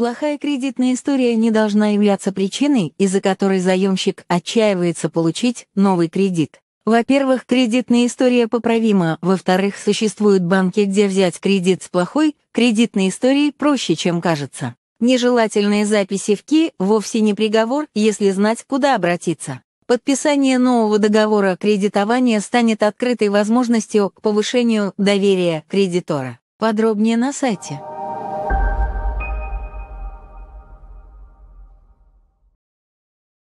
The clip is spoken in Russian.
Плохая кредитная история не должна являться причиной, из-за которой заемщик отчаивается получить новый кредит. Во-первых, кредитная история поправима. Во-вторых, существуют банки, где взять кредит с плохой кредитной историей проще, чем кажется. Нежелательные записи в КИ вовсе не приговор, если знать, куда обратиться. Подписание нового договора кредитования станет открытой возможностью к повышению доверия кредитора. Подробнее на сайте.